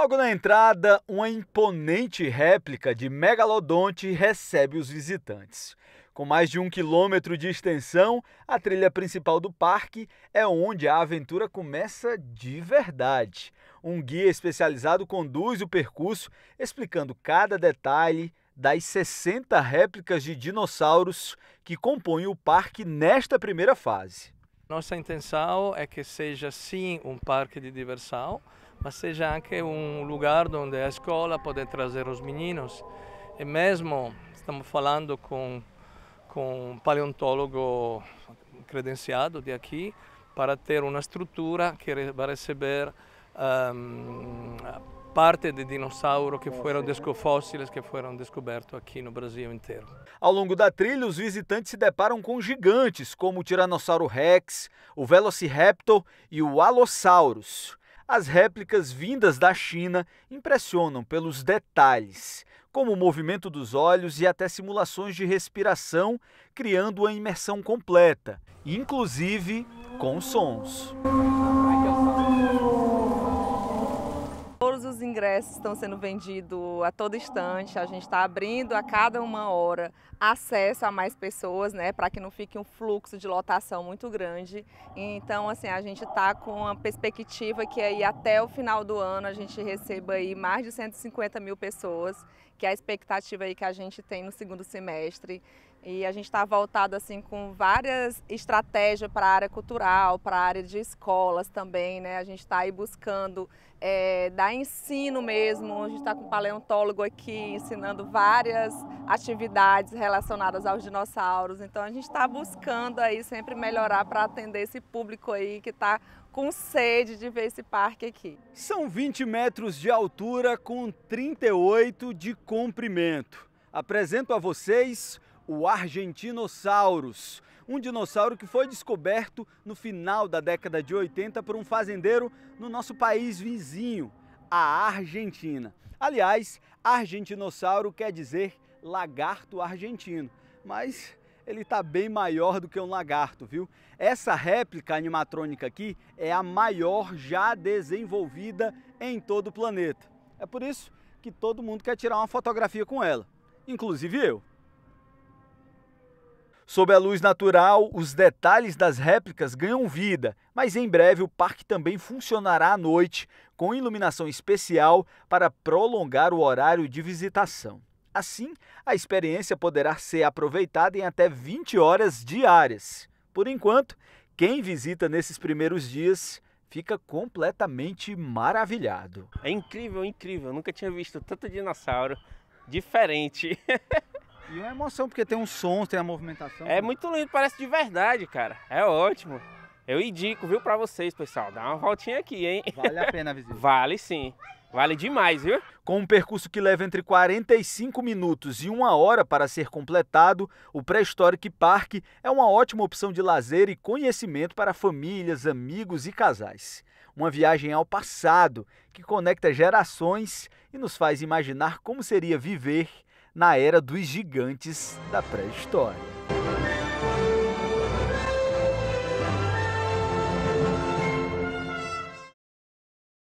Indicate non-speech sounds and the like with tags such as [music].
Logo na entrada, uma imponente réplica de megalodonte recebe os visitantes. Com mais de um quilômetro de extensão, a trilha principal do parque é onde a aventura começa de verdade. Um guia especializado conduz o percurso, explicando cada detalhe das 60 réplicas de dinossauros que compõem o parque nesta primeira fase. Nossa intenção é que seja sim um parque de diversão, mas seja anche um lugar onde a escola pode trazer os meninos. E mesmo estamos falando com, com um paleontólogo credenciado de aqui para ter uma estrutura que vai receber um, ehm, parte de dinossauro que foram fósseis que foram descobertos aqui no Brasil inteiro. Ao longo da trilha, os visitantes se deparam com gigantes como o Tiranossauro Rex, o Velociraptor e o Allosaurus. As réplicas vindas da China impressionam pelos detalhes, como o movimento dos olhos e até simulações de respiração, criando uma imersão completa, inclusive com sons. ingressos estão sendo vendidos a todo instante, a gente está abrindo a cada uma hora acesso a mais pessoas, né, para que não fique um fluxo de lotação muito grande. Então, assim, a gente está com uma perspectiva que aí até o final do ano a gente receba aí mais de 150 mil pessoas, que é a expectativa aí que a gente tem no segundo semestre. E a gente está voltado assim com várias estratégias para a área cultural, para a área de escolas também, né? A gente está aí buscando é, dar ensino mesmo. A gente está com um paleontólogo aqui ensinando várias atividades relacionadas aos dinossauros. Então a gente está buscando aí sempre melhorar para atender esse público aí que está com sede de ver esse parque aqui. São 20 metros de altura com 38 de comprimento. Apresento a vocês o Argentinossauros, um dinossauro que foi descoberto no final da década de 80 por um fazendeiro no nosso país vizinho, a Argentina. Aliás, argentinossauro quer dizer lagarto argentino, mas ele está bem maior do que um lagarto, viu? Essa réplica animatrônica aqui é a maior já desenvolvida em todo o planeta. É por isso que todo mundo quer tirar uma fotografia com ela, inclusive eu. Sob a luz natural, os detalhes das réplicas ganham vida, mas em breve o parque também funcionará à noite, com iluminação especial para prolongar o horário de visitação. Assim, a experiência poderá ser aproveitada em até 20 horas diárias. Por enquanto, quem visita nesses primeiros dias fica completamente maravilhado. É incrível, incrível. Eu nunca tinha visto tanto dinossauro diferente. [laughs] E é uma emoção, porque tem um som, tem a movimentação. É muito lindo, parece de verdade, cara. É ótimo. Eu indico, viu, pra vocês, pessoal. Dá uma voltinha aqui, hein? Vale a [laughs] pena a visita. vale sim. Vale demais, viu? Com um percurso que leva entre 45 minutos e uma hora para ser completado, o Prehistoric Park é uma ótima opção de lazer e conhecimento para famílias, amigos e casais. Uma viagem ao passado que conecta gerações e nos faz imaginar como seria viver na era dos gigantes da pré-história.